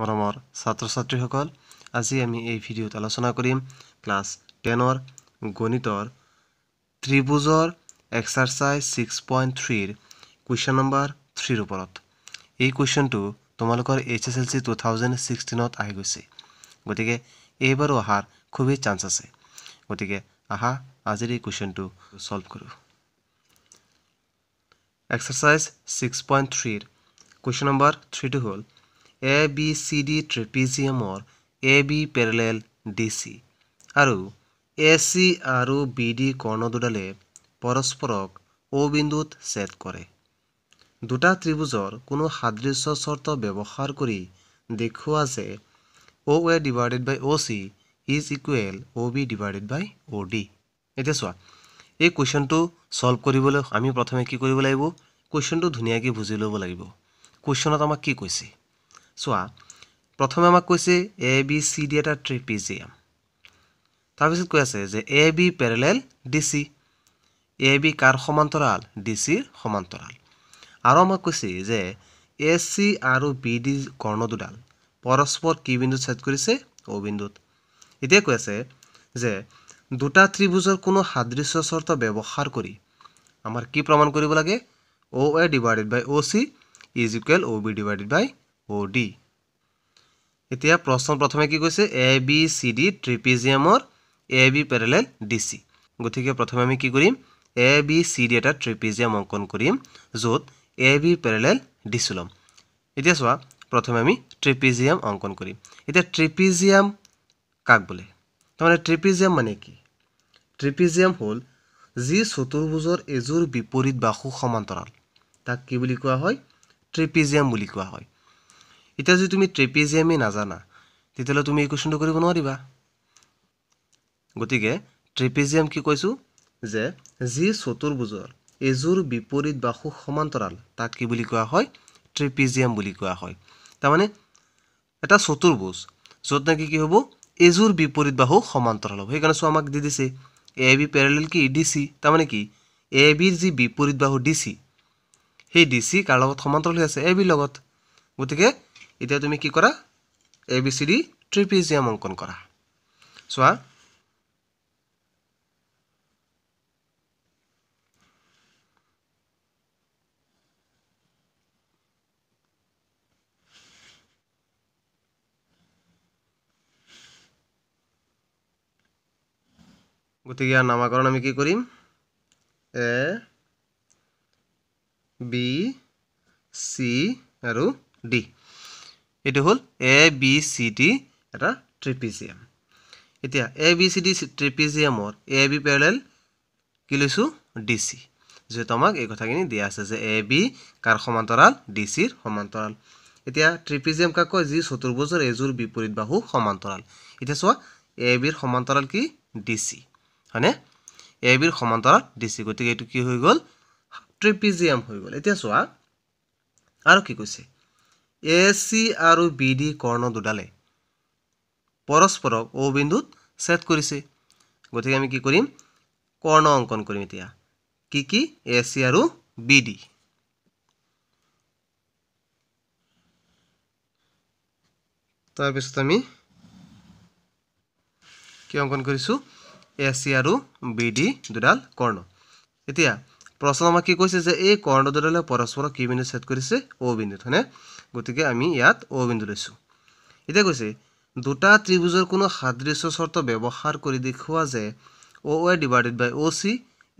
মৰমৰ ছাত্ৰ ছাত্ৰীসকল আজি আমি এই ভিডিঅ'ত আলোচনা কৰিম ক্লাছ টেনৰ গণিতৰ ত্ৰিভুজৰ এক্সাৰচাইজ ছিক্স পইণ্ট থ্ৰীৰ কুৱেশ্যন নম্বৰ থ্ৰীৰ ওপৰত এই কুৱেশ্যনটো তোমালোকৰ H S L C two thousand ছিক্সটিনত আহি গৈছে গতিকে এইবাৰো অহাৰ খুবেই চান্স আছে গতিকে আহা আজিৰ এই কুৱেশ্যনটো চল্ভ কৰোঁ এক্সাৰচাইজ ছিক্স পইণ্ট থ্ৰীৰ কুৱেশ্যন নম্বৰ থ্ৰীটো হ'ল এ বি চি ডি ট্ৰেপিজিয়ামৰ A B parallel D C আৰু এ চি আৰু বি ডি কৰ্ণ দুডালে পৰস্পৰক অ' বিন্দুত ছেদ কৰে দুটা ত্ৰিভুজৰ কোনো সাদৃশ্য চৰ্ত ব্যৱহাৰ কৰি দেখুওৱা যে O' A divided by O' C is equal O' B divided by O' D এতিয়া চোৱা এই কুৱেশ্যনটো ছল্ভ কৰিবলৈ আমি প্ৰথমে কি কৰিব লাগিব কুৱেশ্যনটো ধুনীয়াকৈ বুজি ল'ব লাগিব কুৱেশ্যনত আমাক কি কৈছে চোৱা প্ৰথমে আমাক কৈছে এ বি চি ডি এটা ট্ৰিপিজিয়াম তাৰপিছত কৈ আছে যে A B parallel D C A B কাৰ সমান্তৰাল ডি চিৰ সমান্তৰাল আৰু আমাক কৈছে যে এ চি আৰু বি ডি কৰ্ণ দুডাল পৰস্পৰ কি বিন্দুত ছেদ কৰিছে অ' বিন্দুত এতিয়া কৈ আছে যে দুটা ত্ৰিভুজৰ কোনো সাদৃশ্য চৰ্ত ব্যৱহাৰ কৰি আমাৰ কি প্ৰমাণ কৰিব লাগে O' A divided by O' C is equal O' B divided by O' D এতিয়া প্ৰশ্ন প্ৰথমে কি কৈছে এ বি চি ডি ট্ৰিপিজিয়ামৰ A B parallel D C গতিকে প্ৰথমে আমি কি কৰিম এ বি চি ডি এটা ট্ৰিপিজিয়াম অংকন কৰিম য'ত A B parallel D C ল'ম এতিয়া চোৱা প্ৰথমে আমি ট্ৰিপিজিয়াম অংকন কৰিম এতিয়া ট্ৰিপিজিয়াম কাক বোলে তাৰমানে ট্ৰিপিজিয়াম মানে কি ট্ৰিপিজিয়াম হ'ল যি চতুৰ্ভুজৰ এযোৰ বিপৰীত বাসু সমান্তৰাল তাক কি বুলি কোৱা হয় ট্ৰিপিজিয়াম বুলি কোৱা হয় এতিয়া যদি তুমি ট্ৰেপিজিয়ামেই নাজানা তেতিয়াহ'লে তুমি এই কুৱেশ্যনটো কৰিব নোৱাৰিবা গতিকে ট্ৰেপিজিয়াম কি কৈছোঁ যে যি চতুৰ্ভুজৰ এযোৰ বিপৰীত বা সু সমান্তৰাল তাক কি বুলি কোৱা হয় ট্ৰেপিজিয়াম বুলি কোৱা হয় তাৰমানে এটা চতুৰ্ভুজ য'ত নেকি কি হ'ব এযোৰ বিপৰীত বাহু সমান্তৰাল হ'ব সেইকাৰণে চোৱা আমাক দি দিছে এ বি পেৰেলেল কি ডি চি তাৰমানে কি এ বিৰ যি বিপৰীত বাহু ডি চি সেই ডি চি কাৰ লগত সমান্তৰাল হৈ আছে এ বিৰ লগত গতিকে এতিয়া তুমি কি কৰা A B C D trapezium অংকন কৰা চোৱা গতিকে ইয়াৰ নামাকৰণ আমি কি কৰিম এ বি চি আৰু ডি এইটো হ'ল এ বি চি ডি এটা ট্ৰিপিজিয়াম এতিয়া এ বি চি ডি ট্ৰিপিজিয়ামত এ বি পেৰেল কি লৈছোঁ ডি চি যিহেতু আমাক এই কথাখিনি দিয়া আছে যে এ বি কাৰ সমান্তৰাল ডি চিৰ সমান্তৰাল এতিয়া ত্ৰিপিজিয়াম কাক কয় যি চতুৰ্ভুজৰ এযোৰ বিপৰীত বাহু সমান্তৰাল এতিয়া চোৱা এ বিৰ সমান্তৰাল কি ডি চি হয়নে এ বিৰ সমান্তৰাল ডি চি গতিকে এইটো কি হৈ গ'ল ট্ৰিপিজিয়াম হৈ গ'ল এতিয়া চোৱা আৰু কি কৈছে এ চি আৰু বি ডি কৰ্ণ দুডালে পৰস্পৰক অ' বিন্দুত ছেদ কৰিছে গতিকে আমি কি কৰিম কৰ্ণ অংকন কৰিম এতিয়া কি কি এ চি আৰু বি ডি তাৰপিছত আমি কি অংকন কৰিছোঁ এ চি আৰু বি দুডাল কৰ্ণ এতিয়া প্ৰশ্ন আমাক কি কৈছে যে এই কৰ্ণ দুডালে পৰস্পৰক কি বিন্দু ছেদ কৰিছে অ' বিন্দুত হয়নে গতিকে আমি ইয়াত অ' বিন্দু লৈছোঁ এতিয়া কৈছে দুটা ত্ৰিভুজৰ কোনো সাদৃশ্য চৰ্ত ব্যৱহাৰ কৰি দেখুওৱা যে O' Y divided by O' C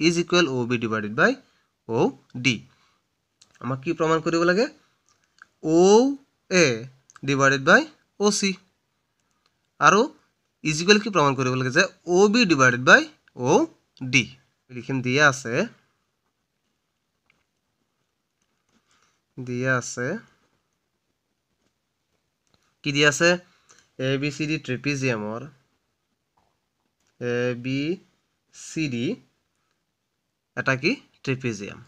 is equal O' B divided by O' D আমাক কি প্ৰমাণ কৰিব লাগে O' A divided by O' C আৰু ইজ ইকুৱেল কি প্ৰমাণ কৰিব লাগে যে O' B divided by O' D লিখিম দিয়া আছে দিয়া আছে কি দিয়া আছে এ বি চি ডি ট্ৰেপিজিয়ামৰ এ বি চি ডি এটা কি trapezium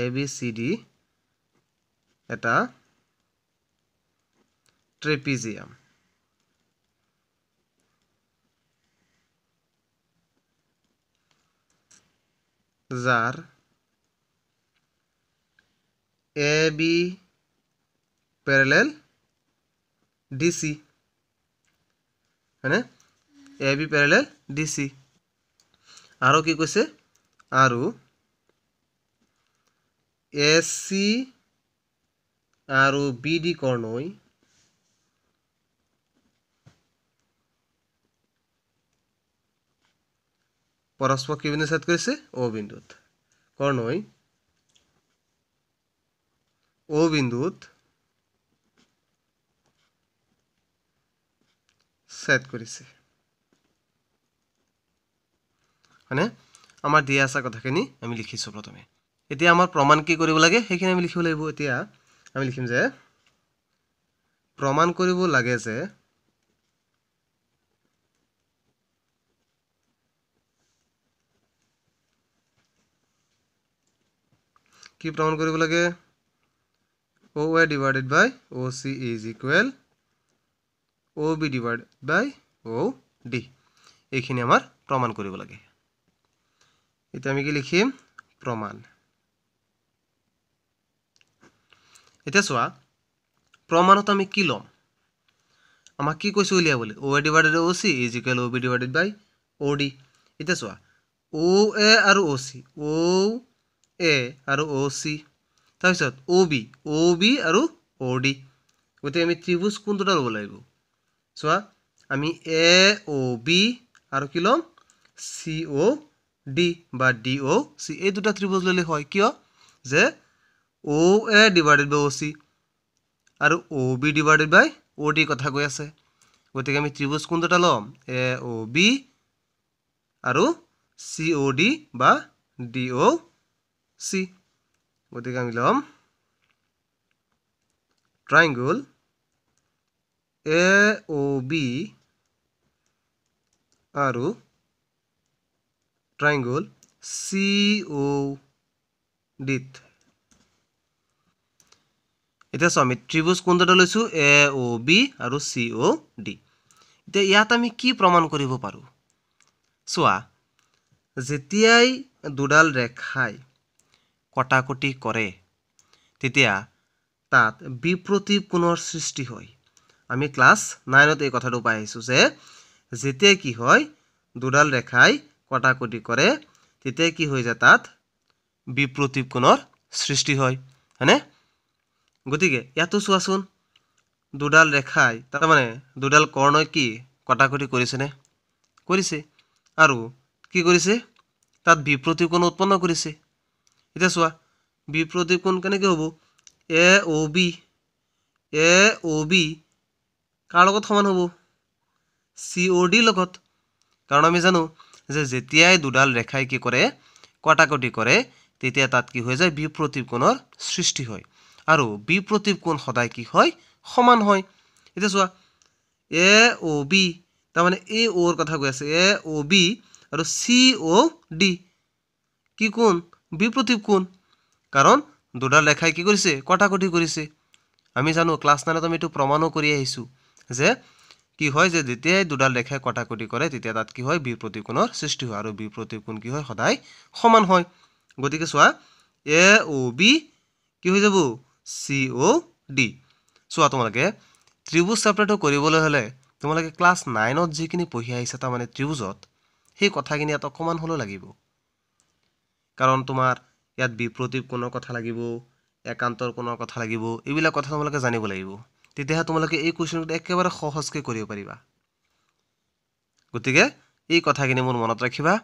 A B C D এটা ট্ৰেপিজিয়াম যাৰ ए बी पैरेलल डी सी है ना A B parallel D C आरो की कैसे आरो एस सी आरो बी डी कर्णय পরস্পর কি বিন্দুর সাথে করেছে ও বিন্দুত কর্ণয় O বিন্দুত সেট কৰিছে হয়নে আমাৰ দিয়া আছে কথাখিনি আমি লিখিছোঁ প্ৰথমে এতিয়া আমাৰ প্ৰমাণ কি কৰিব লাগে সেইখিনি আমি লিখিব লাগিব এতিয়া আমি লিখিম যে প্ৰমাণ কৰিব লাগে যে কি প্ৰমাণ কৰিব লাগে OA divided by OC is equal OB divided by OD. এইখিনি আমাৰ প্ৰমাণ কৰিব লাগে এতিয়া আমি কি লিখিম প্ৰমাণ এতিয়া চোৱা প্ৰমাণত আমি কি ল'ম আমাক কি কৈছোঁ উলিয়াবলৈ O' A divided O' C is equal O' B divided by O' D এতিয়া চোৱা অ' এ আৰু অ' চি অ' এ আৰু অ' চি তাৰপিছত অ' বি অ' বি আৰু অ' ডি গতিকে আমি ত্ৰিভুজ কোন দুটা ল'ব লাগিব চোৱা আমি এ অ' বি আৰু কি ল'ম চি অ' ডি বা ডি অ' চি এই দুটা ত্ৰিভুজ ল'লে হয় কিয় যে O' A divided by O' C আৰু O' B divided by O' D কথা কৈ আছে গতিকে আমি ত্ৰিভুজ কোন দুটা ল'ম এ অ' বি আৰু চি অ' ডি বা ডি অ' চি গতিকে আমি ল'ম ট্ৰাইংগুল এ অ' বি আৰু ট্ৰাইংগুল চি অ' ডিত এতিয়া চোৱা আমি ত্ৰিভুজ কোন দুটা লৈছোঁ এ অ' বি আৰু চি অ' ডি এতিয়া ইয়াত আমি কি প্ৰমাণ কৰিব পাৰোঁ চোৱা যেতিয়াই দুডাল ৰেখাই কটাকটি কৰে তেতিয়া তাত বিপ্রতীপ গুণর সৃষ্টি হয় আমি ক্লাছ নাইনত এই কথাটো পাই আহিছোঁ যে যেতিয়া কি হয় দুডাল ৰেখাই কটাকটি কৰে তেতিয়া কি হয়ে যায় তাত বিপ্ৰতীপ গুণৰ সৃষ্টি হয় হ্যাঁ গতিকে ইয়াতো চোৱাচোন দুডাল ৰেখাই তাৰমানে দুডাল কৰ্ণই কি কটাকটি কৰিছেনে কৰিছে আৰু কি কৰিছে তাত বিপ্ৰতীপ গুণ উৎপন্ন কৰিছে এতিয়া চোৱা বি প্ৰদীপ কোণ কেনেকৈ হ'ব এ O' B A O' B কাৰ লগত সমান হ'ব চি অ' ডিৰ লগত কাৰণ আমি জানো যে যেতিয়াই দুডাল ৰেখাই কি কৰে কটাকটি কৰে তেতিয়া তাত কি হৈ যায় বি প্ৰতীপ কোণৰ সৃষ্টি হয় আৰু বি প্ৰতীপ কোণ সদায় কি হয় সমান হয় এতিয়া চোৱা এ অ' বি তাৰমানে এ অ'ৰ কথা কৈ আছে এ অ' বি আৰু চি অ' ডি কি কোণ বি বিপ্ৰতীপ কোন কাৰণ দুডাল ৰেখাই কি কৰিছে কটাকটি কৰিছে আমি জানো ক্লাছ নাইনত আমি এইটো প্ৰমাণো কৰি আহিছোঁ যে কি হয় যে যেতিয়াই দুডাল ৰেখাই কটাকটি কৰে তেতিয়া তাত কি হয় বি প্ৰতীকোণৰ সৃষ্টি হয় আৰু বি বিপ্ৰতীপকোণ কি হয় সদায় সমান হয় গতিকে চোৱা এ অ' বি কি হৈ যাব চি অ' ডি চোৱা তোমালোকে ত্ৰিভুজ চেপাৰেটো কৰিবলৈ হ'লে তোমালোকে ক্লাছ নাইনত যিখিনি পঢ়ি আহিছা তাৰমানে ত্ৰিভুজত সেই কথাখিনি ইয়াত অকণমান হ'লেও লাগিব কাৰণ তোমাৰ ইয়াত বিপ্ৰতীৱ কোনো কথা লাগিব একান্তৰ কোনো কথা লাগিব এইবিলাক কথা তোমালোকে জানিব লাগিব তেতিয়াহে তোমালোকে এই কুৱেশ্যনটো একেবাৰে সহজকৈ কৰিব পাৰিবা গতিকে এই কথাখিনি মোৰ মনত ৰাখিবা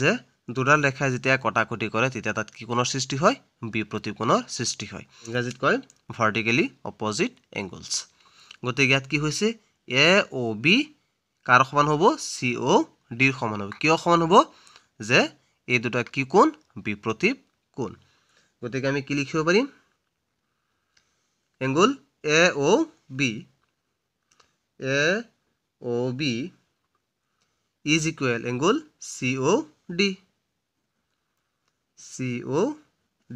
যে দুডাল ৰেখাই যেতিয়া কটা কটাকটি কৰে তেতিয়া তাত কি কোণৰ সৃষ্টি হয় বিপ্ৰতীৱ কোণৰ সৃষ্টি হয় ইংৰাজীত কয় ভাৰ্টিকেলি অপজিট এংগলছ গতিকে ইয়াত কি হৈছে এ অ' বি কাৰ সমান হ'ব চি অ' ডিৰ সমান হ'ব কিয় সমান হ'ব যে এই দুটা কি কোণ বিপ্রতীপ কোণ গতিকে আমি কি লিখিব পাৰিম angle A O B A O B is equal angle C O' D C O'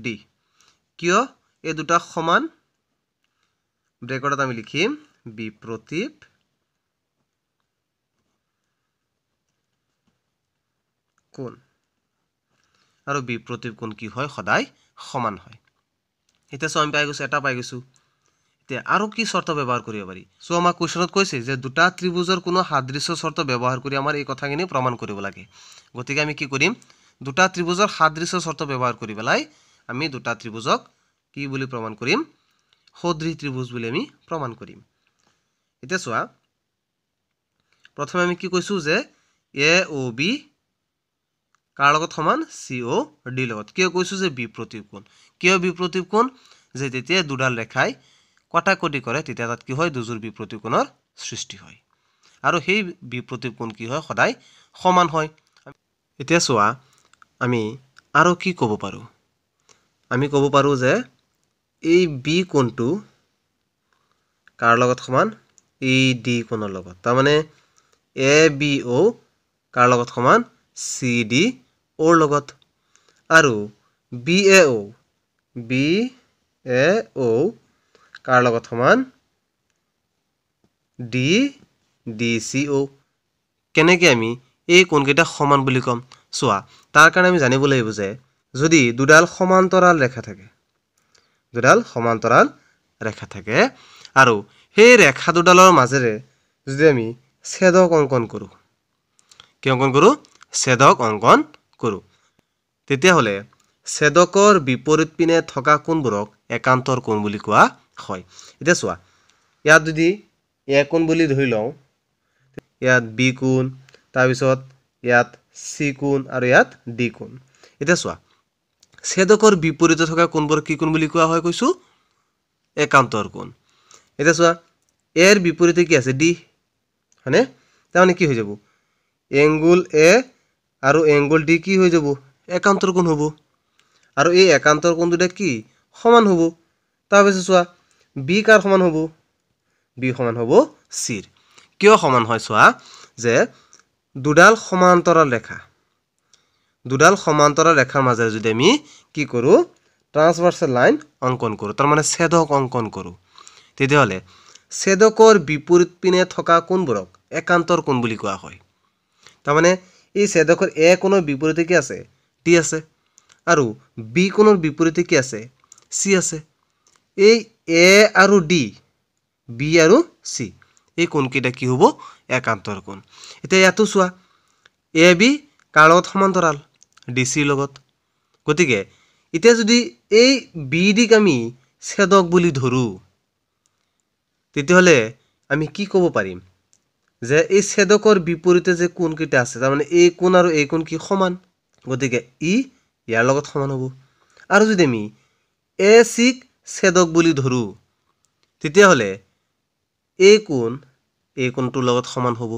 D কিয় এই দুটা সমান ব্ৰেকটত আমি লিখিম বিপ্ৰতীপ কোণ আৰু বি প্ৰতিকোণ কি হয় সদায় সমান হয় এতিয়া চ' আমি পাই গৈছোঁ এটা পাই গৈছোঁ এতিয়া আৰু কি চৰ্ত ব্যৱহাৰ কৰিব পাৰি চ' আমাৰ কুৱেশ্যনত কৈছে যে দুটা ত্ৰিভুজৰ কোনো সাদৃশ্য চৰ্ত ব্যৱহাৰ কৰি আমাৰ এই কথাখিনি প্ৰমাণ কৰিব লাগে গতিকে আমি কি কৰিম দুটা ত্ৰিভুজৰ সাদৃশ্য চৰ্ত ব্যৱহাৰ কৰি পেলাই আমি দুটা ত্ৰিভুজক কি বুলি প্ৰমাণ কৰিম সদৃশ ত্ৰিভুজ বুলি আমি প্ৰমাণ কৰিম এতিয়া চোৱা প্ৰথমে আমি কি কৈছোঁ যে এ অ' বি কাৰ লগত সমান চি অ' ডি লগত কিয় কৈছোঁ যে বিপ্ৰতীৱ কোণ কিয় বিপ্ৰতীৱ কোণ যে যেতিয়া দুডাল ৰেখাই কটাকটি কৰে তেতিয়া তাত কি হয় দুযোৰ বিপ্ৰতীৱ কোণৰ সৃষ্টি হয় আৰু সেই বিপ্ৰতীৱ কোণ কি হয় সদায় সমান হয় এতিয়া চোৱা আমি আৰু কি ক'ব পাৰোঁ আমি ক'ব পাৰোঁ যে এই বি কোণটো কাৰ লগত সমান এই ডি কোণৰ লগত তাৰমানে এ বি অ' কাৰ লগত সমান চি ডি অ'ৰ লগত আৰু B A O' B A অ' কাৰ লগত সমান ডি ডি চি অ' কেনেকৈ আমি এই কোনকেইটা সমান বুলি ক'ম চোৱা তাৰ কাৰণে আমি জানিব লাগিব যে যদি দুডাল সমান্তৰাল ৰেখা থাকে দুডাল সমান্তৰাল ৰেখা থাকে আৰু সেই ৰেখা দুডালৰ মাজেৰে যদি আমি ছেদক অংকন কৰোঁ কি অংকন কৰোঁ ছেদক অংকন কৰোঁ তেতিয়াহ'লে ছেদকৰ বিপৰীত পিনে থকা কোনবোৰক একান্তৰ কোণ বুলি কোৱা হয় এতিয়া চোৱা ইয়াত যদি এ কোণ বুলি ধৰি লওঁ ইয়াত বি কোণ তাৰপিছত ইয়াত চি কোণ আৰু ইয়াত ডি কোণ এতিয়া চোৱা ছেদকৰ বিপৰীতে থকা কোণবোৰ কি কোণ বুলি কোৱা হয় কৈছোঁ একান্তৰ কোণ এতিয়া চোৱা এৰ বিপৰীতে কি আছে ডি হয়নে তাৰমানে কি হৈ যাব এংগুল এ আৰু এংগল ডি কি হৈ যাব একান্তৰ কোণ হ'ব আৰু এই একান্তৰ কোণ দুটা কি সমান হ'ব তাৰপিছত চোৱা বি কাৰ সমান হ'ব বি সমান হ'ব চিৰ কিয় সমান হয় চোৱা যে দুডাল সমান্তৰাল ৰেখা দুডাল সমান্তৰাল ৰেখাৰ মাজেৰে যদি আমি কি কৰোঁ ট্ৰান্সভাৰ্চেল লাইন অংকন কৰোঁ তাৰমানে চেদক অংকন কৰোঁ তেতিয়াহ'লে চেদকৰ বিপৰীত পিনে থকা কোনবোৰক একান্তৰ কোণ বুলি কোৱা হয় তাৰমানে এই ছেদকৰ এ কোণৰ বিপৰীতে কি আছে ডি আছে আৰু বি কোণৰ বিপৰীতে কি আছে চি আছে এই এ আৰু ডি বি আৰু চি এই কোণকেইটা কি হ'ব একান্তৰ কোণ এতিয়া ইয়াতো চোৱা এ বি কাৰ লগত সমান্তৰাল ডি চিৰ লগত গতিকে এতিয়া যদি এই বি ডিক আমি ছেদক বুলি ধৰোঁ তেতিয়াহ'লে আমি কি ক'ব পাৰিম যে এই ছেদকৰ বিপৰীতে যে কোনকেইটা আছে তাৰমানে এই কোন আৰু এই কোন কি সমান গতিকে ই ইয়াৰ লগত সমান হ'ব আৰু যদি আমি এ চিক ছেদক বুলি ধৰোঁ তেতিয়াহ'লে এই কোন এই কোনটোৰ লগত সমান হ'ব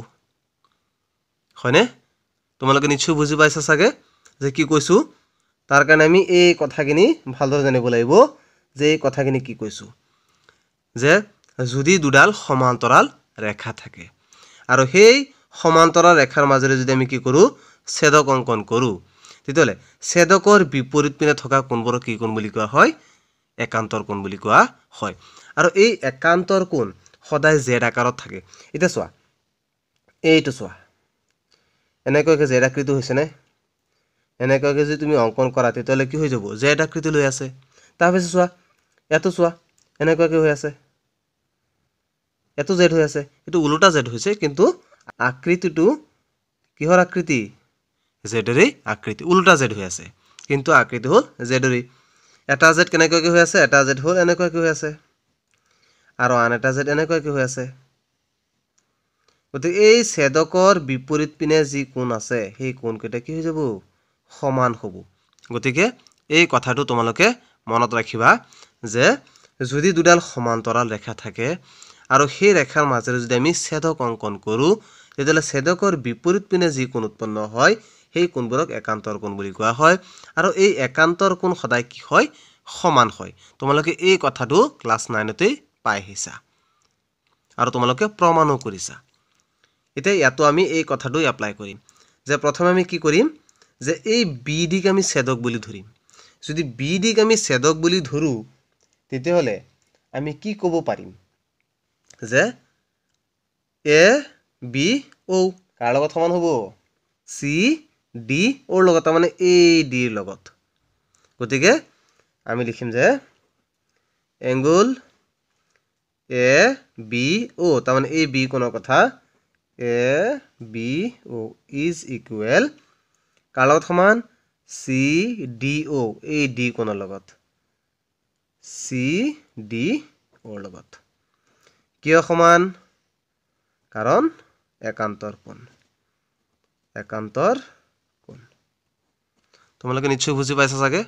হয়নে তোমালোকে নিশ্চয় বুজি পাইছা চাগে যে কি কৈছোঁ তাৰ কাৰণে আমি এই কথাখিনি ভালদৰে জানিব লাগিব যে এই কথাখিনি কি কৈছোঁ যে যদি দুডাল সমান্তৰাল ৰেখা থাকে আৰু সেই সমান্তৰাল ৰেখাৰ মাজেৰে যদি আমি কি কৰোঁ চেদক অংকন কৰোঁ তেতিয়াহ'লে চেদকৰ বিপৰীত পিনে থকা কোনবোৰক কি কোণ বুলি কোৱা হয় একান্তৰ কোণ বুলি কোৱা হয় আৰু এই একান্তৰ কোণ সদায় জেদ আকাৰত থাকে এতিয়া চোৱা এইটো চোৱা এনেকুৱাকৈ জেদ আকৃতি হৈছেনে এনেকুৱাকৈ যদি তুমি অংকন কৰা তেতিয়াহ'লে কি হৈ যাব জেদ আকৃতি লৈ আছে তাৰপিছত চোৱা ইয়াতো চোৱা এনেকুৱাকৈ হৈ আছে এইটো জেড হৈ আছে এইটো ওলোটা জেড হৈছে কিন্তু আকৃতিটো কিহৰ আকৃতি জেডৰেই আকৃতি ওলোটা জেড হৈ আছে কিন্তু আকৃতি হ'ল জেডৰেই এটা জেড কেনেকুৱাকৈ হৈ আছে এটা জেড হ'ল এনেকুৱাকৈ হৈ আছে আৰু আন এটা জেড এনেকুৱাকৈ হৈ আছে গতিকে এই ছেদকৰ বিপৰীত পিনে যি কোণ আছে সেই কোণকেইটা কি হৈ যাব সমান হ'ব গতিকে এই কথাটো তোমালোকে মনত ৰাখিবা যে যদি দুডাল সমান্তৰাল ৰেখা থাকে আৰু সেই ৰেখাৰ মাজেৰে যদি আমি ছেদক অংকন কৰোঁ তেতিয়াহ'লে ছেদকৰ বিপৰীত পিনে যি কোণ উৎপন্ন হয় সেই কোণবোৰক একান্তৰ কোণ বুলি কোৱা হয় আৰু এই একান্তৰ কোণ সদায় কি হয় সমান হয় তোমালোকে এই কথাটো ক্লাছ নাইনতেই পাই আহিছা আৰু তোমালোকে প্ৰমাণো কৰিছা এতিয়া ইয়াতো আমি এই কথাটো এপ্লাই কৰিম যে প্ৰথমে আমি কি কৰিম যে এই বি ডিক আমি ছেদক বুলি ধৰিম যদি বি ডিক আমি ছেদক বুলি ধৰোঁ তেতিয়াহ'লে আমি কি ক'ব পাৰিম যে এ বি ঔ কাৰ লগত সমান হ'ব চি ডি অ'ৰ লগত তাৰমানে এ ডিৰ লগত গতিকে আমি লিখিম যে এংগুল এ বি অ' তাৰমানে এ বি কোণৰ কথা A B O' is equal কাৰ লগত সমান C D O' A D কোণৰ লগত চি ডি অ'ৰ লগত কিয় সমান কাৰণ একান্তৰ কোন একান্তৰ কোন তোমালোকে নিশ্চয় বুজি পাইছা চাগে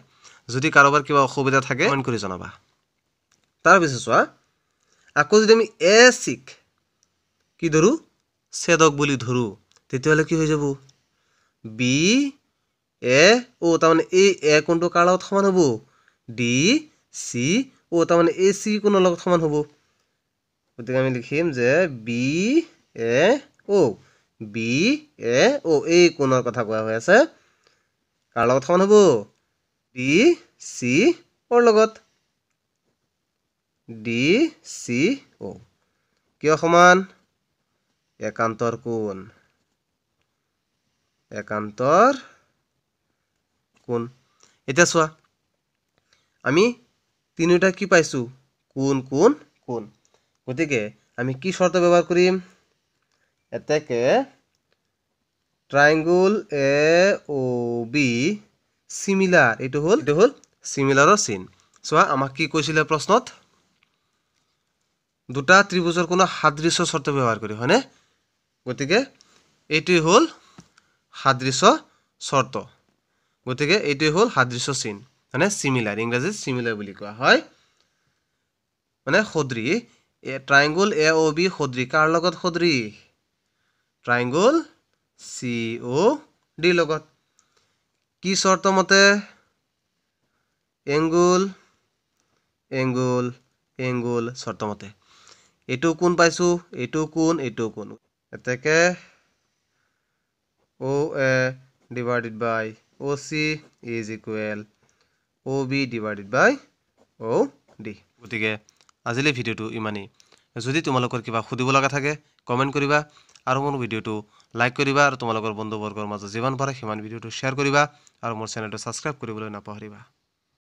যদি কাৰোবাৰ কিবা অসুবিধা থাকে মন কৰি জনাবা তাৰপিছত চোৱা আকৌ যদি আমি এ চিক কি ধৰোঁ চেদক বুলি ধৰোঁ তেতিয়াহ'লে কি হৈ যাব বি এ অ' তাৰমানে এই এ কোনটো কাৰ লগত সমান হ'ব ডি চি অ' তাৰমানে এ চি কোণৰ লগত সমান হ'ব গতিকে আমি লিখিম যে B A O' B A অ' এই কোণৰ কথা কোৱা হৈ আছে কাৰ লগত সমান হ'ব বি চি অ'ৰ লগত ডি চি অ' কিয় সমান একান্তৰ কোণ একান্তৰ কোণ এতিয়া চোৱা আমি তিনিওটা কি পাইছোঁ কোণ কোণ কোণ গতিকে আমি কি শর্ত ব্যবহার করি এতেকে ট্রায়াঙ্গুল এ ও বি সিমিলার এইটো হল এইটো হল সিমিলারর সিন চা আমাক কি কৈছিলে প্রশ্নত দুটা ত্রিভুজের কোনো সাদৃশ্য শর্ত ব্যবহার করি হয়নে গতিকে এইটোই হল সাদৃশ্য শর্ত গতিকে এইটোই হল সাদৃশ্য সিন মানে সিমিলার ইংরাজিত সিমিলার বলে কয়া হয় মানে সদৃশ এ ট্ৰাইংগুল এ অ' বি সদৃশ কাৰ লগত সদৃশ ট্ৰাইংগুল চি অ' ডি লগত কি চৰ্তমতে এংগুল এংগুল এংগুল চৰ্ত এইটো কোন পাইছোঁ এইটো কোন এইটো কোন এতেকে O' A divided by O' C is equal O' B divided by O' D গতিকে আজিলে ভিডিওটো ইমানেই যদি তোমালোকৰ কিবা সুধিব লগা থাকে কমেণ্ট কৰিবা আৰু মোৰ ভিডিঅ'টো লাইক কৰিবা আৰু তোমালোকৰ বন্ধুবৰ্গৰ মাজত যিমান পাৰে সিমান ভিডিঅ'টো শ্বেয়াৰ কৰিবা আৰু মোৰ চেনেলটো ছাবস্ক্ৰাইব কৰিবলৈ নাপাহৰিবা